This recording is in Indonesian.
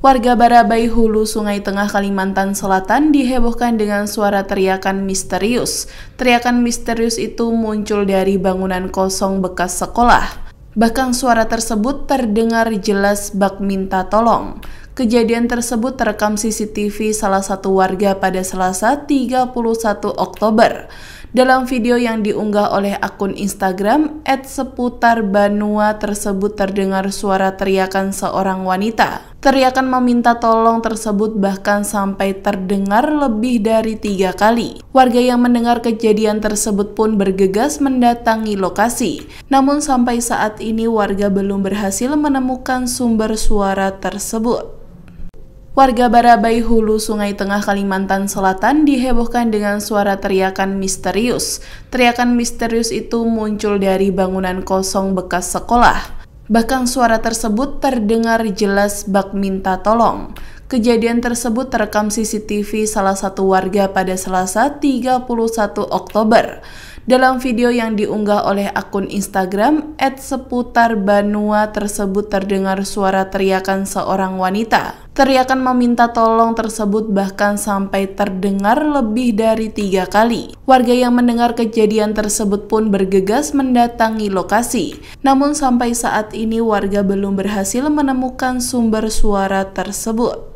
Warga Barabai Hulu Sungai Tengah Kalimantan Selatan dihebohkan dengan suara teriakan misterius. Teriakan misterius itu muncul dari bangunan kosong bekas sekolah. Bahkan suara tersebut terdengar jelas bak minta tolong. Kejadian tersebut terekam CCTV salah satu warga pada Selasa 31 Oktober. Dalam video yang diunggah oleh akun Instagram @seputarbanua tersebut terdengar suara teriakan seorang wanita. Teriakan meminta tolong tersebut bahkan sampai terdengar lebih dari tiga kali. Warga yang mendengar kejadian tersebut pun bergegas mendatangi lokasi. Namun sampai saat ini warga belum berhasil menemukan sumber suara tersebut. Warga Barabai Hulu Sungai Tengah Kalimantan Selatan dihebohkan dengan suara teriakan misterius. Teriakan misterius itu muncul dari bangunan kosong bekas sekolah. Bahkan suara tersebut terdengar jelas bak minta tolong. Kejadian tersebut terekam CCTV salah satu warga pada Selasa 31 Oktober. Dalam video yang diunggah oleh akun Instagram @seputarbanua tersebut terdengar suara teriakan seorang wanita. Teriakan meminta tolong tersebut bahkan sampai terdengar lebih dari tiga kali. Warga yang mendengar kejadian tersebut pun bergegas mendatangi lokasi. Namun sampai saat ini warga belum berhasil menemukan sumber suara tersebut.